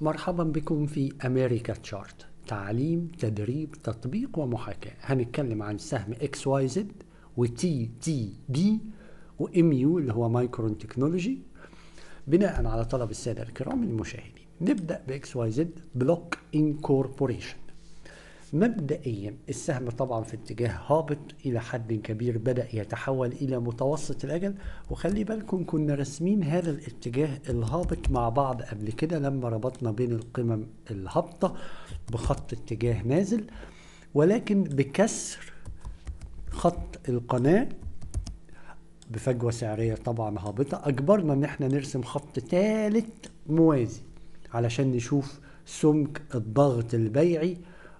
مرحبا بكم في أمريكا تشارت تعليم تدريب تطبيق ومحاكاة هنتكلم عن سهم اكس واي زد وتي تي دي وام يو اللي هو مايكرون تكنولوجي بناء على طلب السادة الكرام المشاهدين نبدأ باكس واي زد بلوك انكوربوريشن مبدئيا السهم طبعا في اتجاه هابط الى حد كبير بدا يتحول الى متوسط الاجل وخلي بالكم كنا راسمين هذا الاتجاه الهابط مع بعض قبل كده لما ربطنا بين القمم الهابطه بخط اتجاه نازل ولكن بكسر خط القناه بفجوه سعريه طبعا هابطه اجبرنا ان احنا نرسم خط ثالث موازي علشان نشوف سمك الضغط البيعي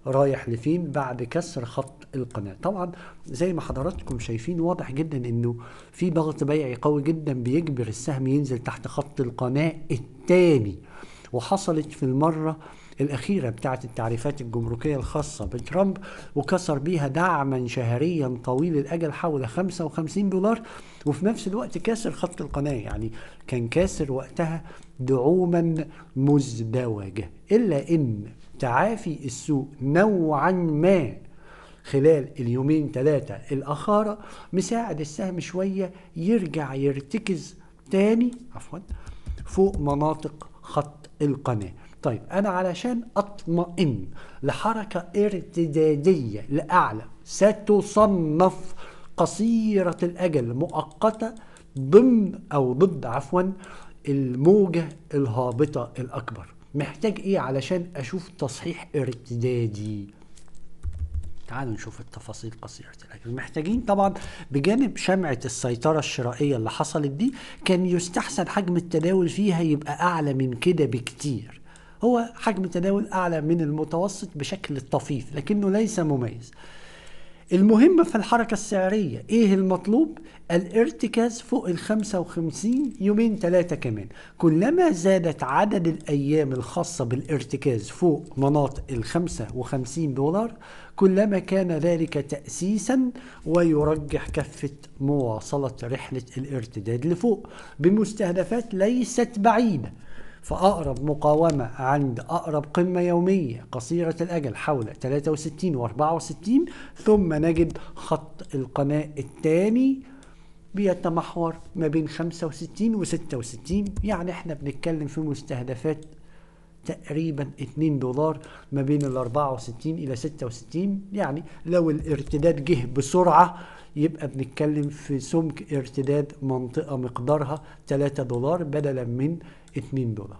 رايح لفين بعد كسر خط القناة طبعا زي ما حضراتكم شايفين واضح جدا انه في ضغط بيعي قوي جدا بيجبر السهم ينزل تحت خط القناة التاني وحصلت في المرة الأخيرة بتاعت التعريفات الجمركية الخاصة بترامب وكسر بيها دعما شهريا طويل الأجل حول 55 دولار وفي نفس الوقت كاسر خط القناة يعني كان كاسر وقتها دعوما مزدوجة إلا إن تعافي السوق نوعا ما خلال اليومين ثلاثة الأخارة مساعد السهم شوية يرجع يرتكز تاني عفوا فوق مناطق خط القناة طيب أنا علشان أطمئن لحركة ارتدادية لأعلى ستصنف قصيرة الأجل مؤقتة ضمن أو ضد عفوا الموجة الهابطة الأكبر محتاج ايه علشان اشوف تصحيح ارتدادي تعالوا نشوف التفاصيل قصيرة الأجل محتاجين طبعا بجانب شمعة السيطرة الشرائية اللي حصلت دي كان يستحسن حجم التداول فيها يبقى أعلى من كده بكتير هو حجم تداول أعلى من المتوسط بشكل طفيف لكنه ليس مميز المهمة في الحركة السعرية ايه المطلوب؟ الارتكاز فوق ال 55 يومين ثلاثة كمان كلما زادت عدد الأيام الخاصة بالارتكاز فوق مناطق ال 55 دولار كلما كان ذلك تأسيسا ويرجح كفة مواصلة رحلة الارتداد لفوق بمستهدفات ليست بعيدة فأقرب مقاومة عند أقرب قمة يومية قصيرة الأجل حول 63 و 64 ثم نجد خط القناة الثاني بيتمحور ما بين 65 و 66 يعني احنا بنتكلم في مستهدفات تقريبا 2 دولار ما بين ال 64 الى 66 يعني لو الارتداد جه بسرعه يبقى بنتكلم في سمك ارتداد منطقه مقدارها 3 دولار بدلا من 2 دولار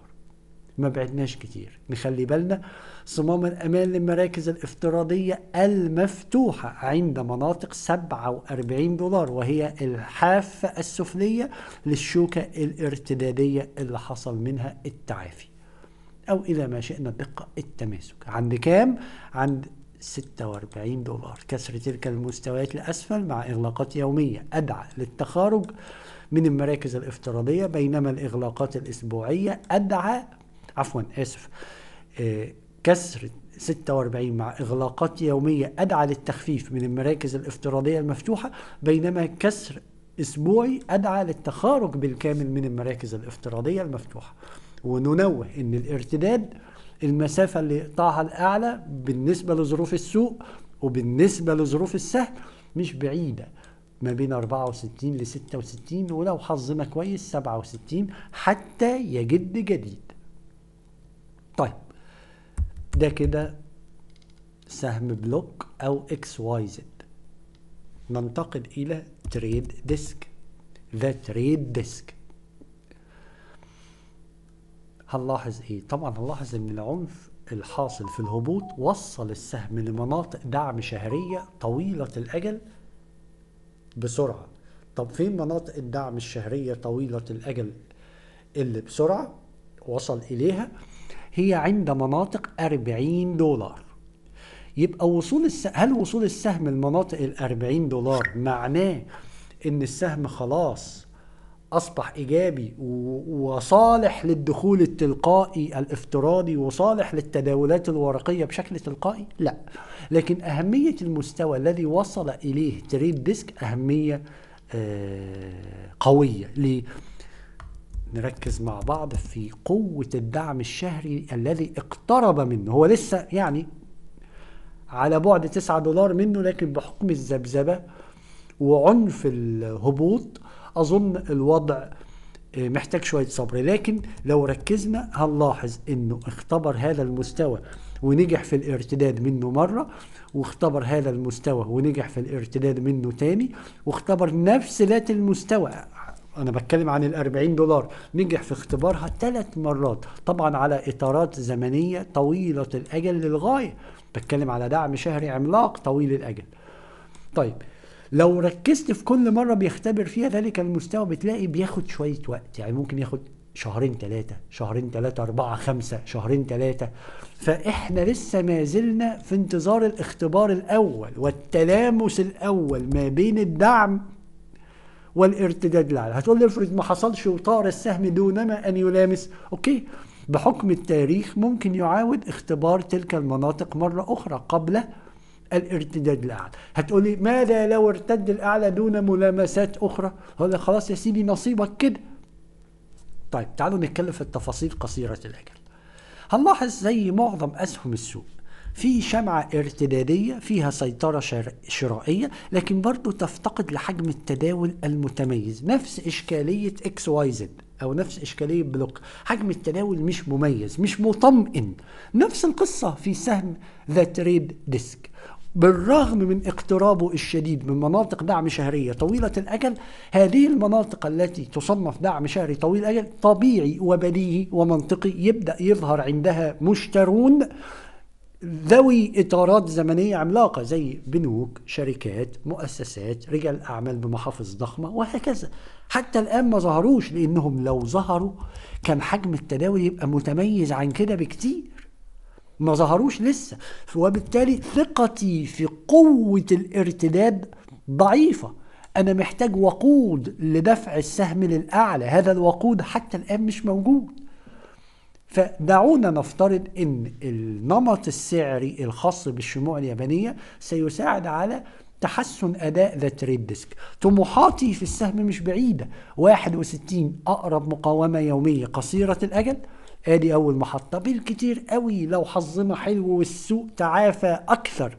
ما بعدناش كتير نخلي بالنا صمام الأمان للمراكز الافتراضية المفتوحة عند مناطق 47 دولار وهي الحافة السفلية للشوكة الارتدادية اللي حصل منها التعافي أو إلى ما شئنا الدقة التماسك عند كام؟ عند 46 دولار كسر تلك المستويات الأسفل مع إغلاقات يومية أدعى للتخارج من المراكز الافتراضية بينما الإغلاقات الأسبوعية أدعى عفوا آسف آه، كسر 46 مع إغلاقات يومية أدعى للتخفيف من المراكز الافتراضية المفتوحة بينما كسر أسبوعي أدعى للتخارج بالكامل من المراكز الافتراضية المفتوحة وننوه ان الارتداد المسافة اللي يقطعها الأعلى بالنسبة لظروف السوق وبالنسبة لظروف السهل مش بعيدة ما بين 64 ل 66 ولو حظنا كويس 67 حتى يجد جديد طيب ده كده سهم بلوك أو اكس واي زد ننتقل إلى تريد ديسك ذا تريد ديسك هنلاحظ ايه طبعا هنلاحظ ان العنف الحاصل في الهبوط وصل السهم لمناطق دعم شهرية طويلة الأجل بسرعة طب فين مناطق الدعم الشهرية طويلة الأجل اللي بسرعة وصل إليها هي عند مناطق 40 دولار يبقى وصول الس... هل وصول السهم لمناطق ال 40 دولار معناه ان السهم خلاص أصبح إيجابي وصالح للدخول التلقائي الافتراضي وصالح للتداولات الورقية بشكل تلقائي؟ لا لكن أهمية المستوى الذي وصل إليه تريد ديسك أهمية آه، قوية ليه؟ نركز مع بعض في قوة الدعم الشهري الذي اقترب منه هو لسه يعني على بعد 9 دولار منه لكن بحكم الذبذبة وعنف الهبوط اظن الوضع آه، محتاج شوية صبر لكن لو ركزنا هنلاحظ انه اختبر هذا المستوى ونجح في الارتداد منه مرة واختبر هذا المستوى ونجح في الارتداد منه تاني واختبر نفس ذات المستوى انا بتكلم عن ال 40 دولار نجح في اختبارها ثلاث مرات طبعا على اطارات زمنيه طويله الاجل للغايه بتكلم على دعم شهري عملاق طويل الاجل طيب لو ركزت في كل مره بيختبر فيها ذلك المستوى بتلاقي بياخد شويه وقت يعني ممكن ياخد شهرين ثلاثة شهرين ثلاثة أربعة خمسة شهرين ثلاثة فإحنا لسه ما زلنا في انتظار الاختبار الأول والتلامس الأول ما بين الدعم والارتداد العالي هتقول لي افرض ما حصلش وطار السهم دونما أن يلامس أوكي بحكم التاريخ ممكن يعاود اختبار تلك المناطق مرة أخرى قبل الارتداد الاعلى هتقولي ماذا لو ارتد الاعلى دون ملامسات اخرى هذا خلاص يا سيدي نصيبك كده طيب تعالوا نتكلم في التفاصيل قصيره الاجل هنلاحظ زي معظم اسهم السوق في شمعة ارتدادية فيها سيطرة شرائية لكن برضو تفتقد لحجم التداول المتميز نفس إشكالية إكس واي زد أو نفس إشكالية بلوك حجم التداول مش مميز مش مطمئن نفس القصة في سهم ذا تريد ديسك بالرغم من اقترابه الشديد من مناطق دعم شهرية طويلة الأجل هذه المناطق التي تصنف دعم شهري طويل الأجل طبيعي وبديهي ومنطقي يبدأ يظهر عندها مشترون ذوي إطارات زمنية عملاقة زي بنوك شركات مؤسسات رجال أعمال بمحافظ ضخمة وهكذا حتى الآن ما ظهروش لأنهم لو ظهروا كان حجم التداول يبقى متميز عن كده بكتير ما ظهروش لسه وبالتالي ثقتي في قوة الارتداد ضعيفة أنا محتاج وقود لدفع السهم للأعلى هذا الوقود حتى الآن مش موجود فدعونا نفترض أن النمط السعري الخاص بالشموع اليابانية سيساعد على تحسن أداء ذا تريد ديسك طموحاتي في السهم مش بعيدة 61 أقرب مقاومة يومية قصيرة الأجل ادي اول محطه بالكتير قوي لو حظنا حلو والسوق تعافى اكثر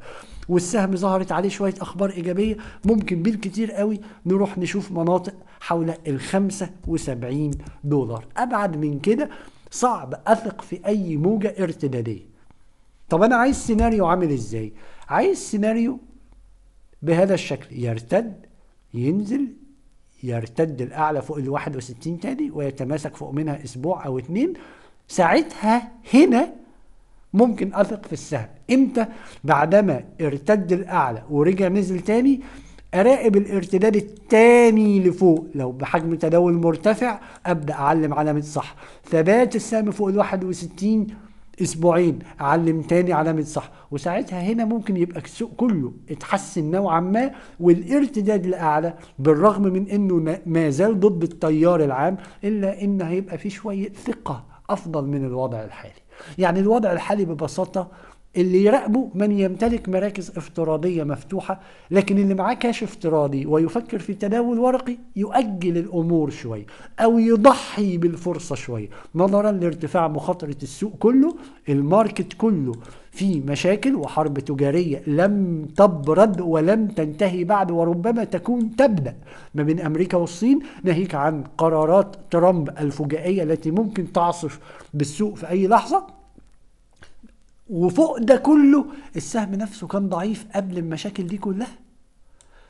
والسهم ظهرت عليه شويه اخبار ايجابيه ممكن بالكتير قوي نروح نشوف مناطق حول ال 75 دولار ابعد من كده صعب اثق في اي موجه ارتداديه طب انا عايز سيناريو عامل ازاي عايز سيناريو بهذا الشكل يرتد ينزل يرتد الاعلى فوق ال 61 تاني ويتماسك فوق منها اسبوع او اتنين ساعتها هنا ممكن اثق في السهم امتى بعدما ارتد الاعلى ورجع نزل تاني اراقب الارتداد التاني لفوق لو بحجم تداول مرتفع ابدا اعلم علامه صح ثبات السهم فوق ال 61 اسبوعين اعلم تاني علامه صح وساعتها هنا ممكن يبقى السوق كله اتحسن نوعا ما والارتداد الاعلى بالرغم من انه ما زال ضد التيار العام الا ان هيبقى فيه شويه ثقه افضل من الوضع الحالي يعني الوضع الحالي ببساطه اللي يراقبه من يمتلك مراكز افتراضية مفتوحة لكن اللي معاه كاش افتراضي ويفكر في تداول ورقي يؤجل الأمور شوي أو يضحي بالفرصة شوي نظرا لارتفاع مخاطرة السوق كله الماركت كله في مشاكل وحرب تجارية لم تبرد ولم تنتهي بعد وربما تكون تبدأ ما بين أمريكا والصين ناهيك عن قرارات ترامب الفجائية التي ممكن تعصف بالسوق في أي لحظة وفوق ده كله السهم نفسه كان ضعيف قبل المشاكل دي كلها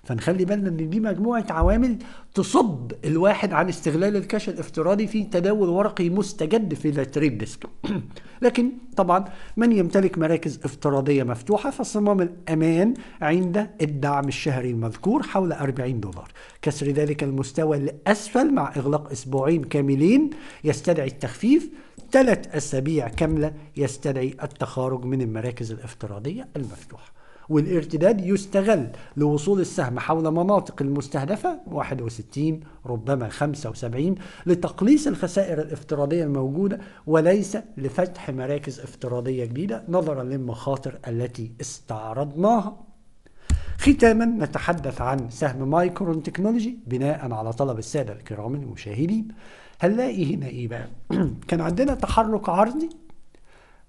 فنخلي بالنا ان دي مجموعه عوامل تصب الواحد عن استغلال الكاش الافتراضي في تداول ورقي مستجد في التريد ديسك لكن طبعا من يمتلك مراكز افتراضيه مفتوحه فصمام الامان عند الدعم الشهري المذكور حول 40 دولار كسر ذلك المستوى الاسفل مع اغلاق اسبوعين كاملين يستدعي التخفيف ثلاث أسابيع كاملة يستدعي التخارج من المراكز الافتراضية المفتوحة والارتداد يستغل لوصول السهم حول مناطق المستهدفة 61 ربما 75 لتقليص الخسائر الافتراضية الموجودة وليس لفتح مراكز افتراضية جديدة نظرا للمخاطر التي استعرضناها ختاما نتحدث عن سهم مايكرون تكنولوجي بناء على طلب السادة الكرام المشاهدين هنلاقي هنا ايه بقى كان عندنا تحرك عرضي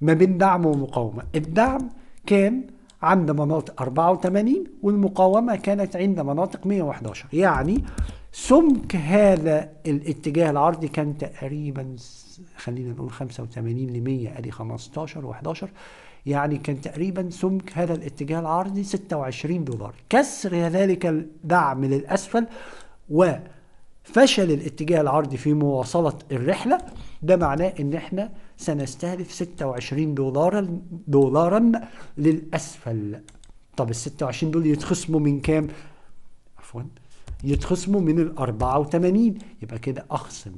ما بين دعم ومقاومة الدعم كان عند مناطق 84 والمقاومة كانت عند مناطق 111 يعني سمك هذا الاتجاه العرضي كان تقريبا خلينا نقول 85 ل 100 ادي 15 و11 يعني كان تقريبا سمك هذا الاتجاه العرضي 26 دولار كسر ذلك الدعم للأسفل وفشل الاتجاه العرضي في مواصلة الرحلة ده معناه ان احنا سنستهدف 26 دولارا دولارا للأسفل طب ال 26 دول يتخصموا من كام؟ عفوا يتخصموا من ال 84 يبقى كده اخصم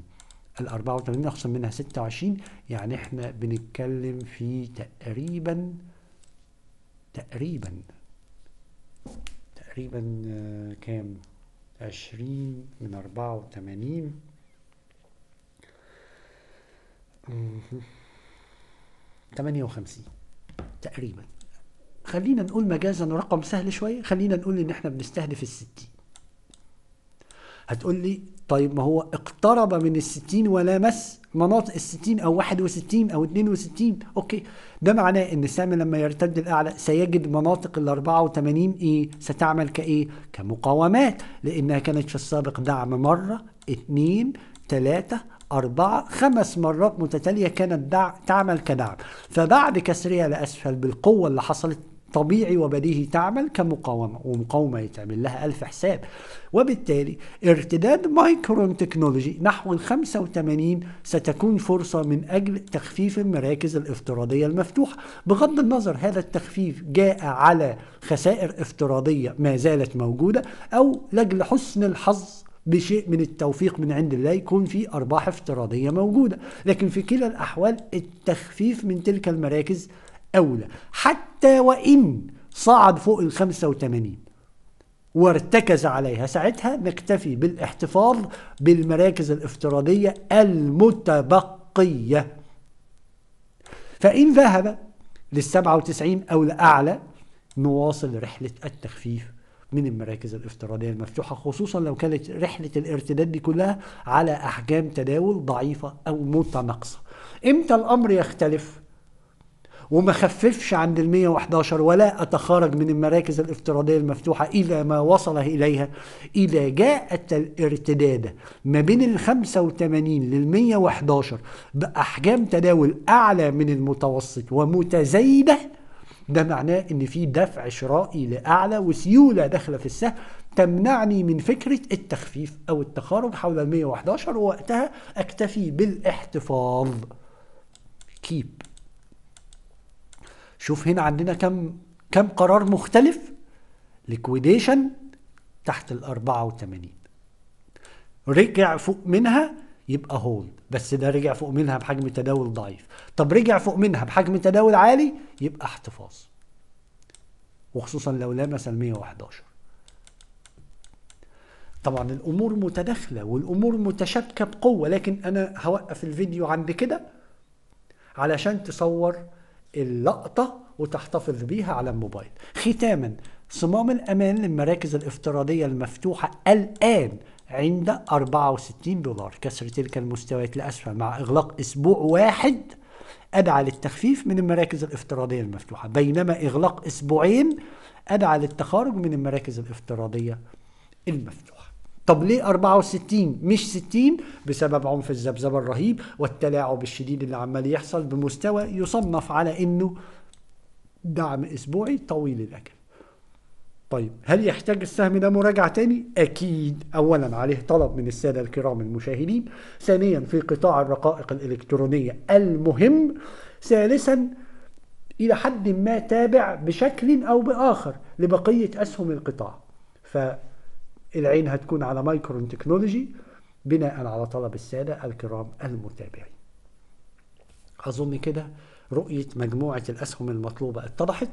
ال 84 اخصم منها 26 يعني احنا بنتكلم في تقريبا تقريبا تقريبا آه، كام 20 من 84 58 تقريبا خلينا نقول مجازا رقم سهل شويه خلينا نقول ان احنا بنستهدف ال 60 هتقول لي طيب ما هو اقترب من الستين ولامس مناطق الستين أو واحد وستين أو اتنين وستين أوكي ده معناه إن السهم لما يرتد الأعلى سيجد مناطق ال 84 إيه ستعمل كإيه كمقاومات لأنها كانت في السابق دعم مرة اتنين تلاتة أربعة خمس مرات متتالية كانت دع... تعمل كدعم فبعد كسرها لأسفل بالقوة اللي حصلت طبيعي وبديهي تعمل كمقاومة ومقاومة يتعمل لها ألف حساب وبالتالي ارتداد مايكرون تكنولوجي نحو 85 ستكون فرصة من أجل تخفيف المراكز الافتراضية المفتوحة بغض النظر هذا التخفيف جاء على خسائر افتراضية ما زالت موجودة أو لأجل حسن الحظ بشيء من التوفيق من عند الله يكون في أرباح افتراضية موجودة لكن في كلا الأحوال التخفيف من تلك المراكز أولى حتى وإن صعد فوق ال 85 وارتكز عليها ساعتها نكتفي بالاحتفاظ بالمراكز الافتراضية المتبقية فإن ذهب لل 97 أو لأعلى نواصل رحلة التخفيف من المراكز الافتراضية المفتوحة خصوصا لو كانت رحلة الارتداد دي كلها على أحجام تداول ضعيفة أو متناقصة. إمتى الأمر يختلف؟ وما خففش عند ال 111 ولا اتخارج من المراكز الافتراضية المفتوحة إلى ما وصل إليها إذا جاءت الارتداد ما بين ال 85 لل 111 بأحجام تداول أعلى من المتوسط ومتزايدة ده معناه ان في دفع شرائي لاعلى وسيوله داخله في السهم تمنعني من فكره التخفيف او التخارج حول ال 111 ووقتها اكتفي بالاحتفاظ كيب شوف هنا عندنا كم كم قرار مختلف ليكويديشن تحت ال 84 رجع فوق منها يبقى هولد بس ده رجع فوق منها بحجم تداول ضعيف طب رجع فوق منها بحجم تداول عالي يبقى احتفاظ وخصوصا لو لمس ال 111 طبعا الامور متداخله والامور متشابكه بقوه لكن انا هوقف الفيديو عند كده علشان تصور اللقطة وتحتفظ بيها على الموبايل ختاما صمام الأمان للمراكز الافتراضية المفتوحة الآن عند 64 دولار كسر تلك المستويات الأسفل مع إغلاق أسبوع واحد أدعى للتخفيف من المراكز الافتراضية المفتوحة بينما إغلاق أسبوعين أدعى للتخارج من المراكز الافتراضية المفتوحة طب ليه 64 مش 60 بسبب عنف الذبذبه الرهيب والتلاعب الشديد اللي عمال يحصل بمستوى يصنف على انه دعم اسبوعي طويل الاجل طيب هل يحتاج السهم ده مراجعة تاني؟ أكيد أولا عليه طلب من السادة الكرام المشاهدين ثانيا في قطاع الرقائق الإلكترونية المهم ثالثا إلى حد ما تابع بشكل أو بآخر لبقية أسهم القطاع ف العين هتكون على مايكرون تكنولوجي بناء على طلب السادة الكرام المتابعين أظن كده رؤية مجموعة الأسهم المطلوبة اتضحت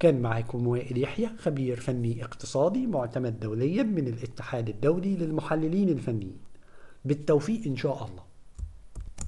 كان معكم وائل يحيى خبير فني اقتصادي معتمد دوليا من الاتحاد الدولي للمحللين الفنيين بالتوفيق إن شاء الله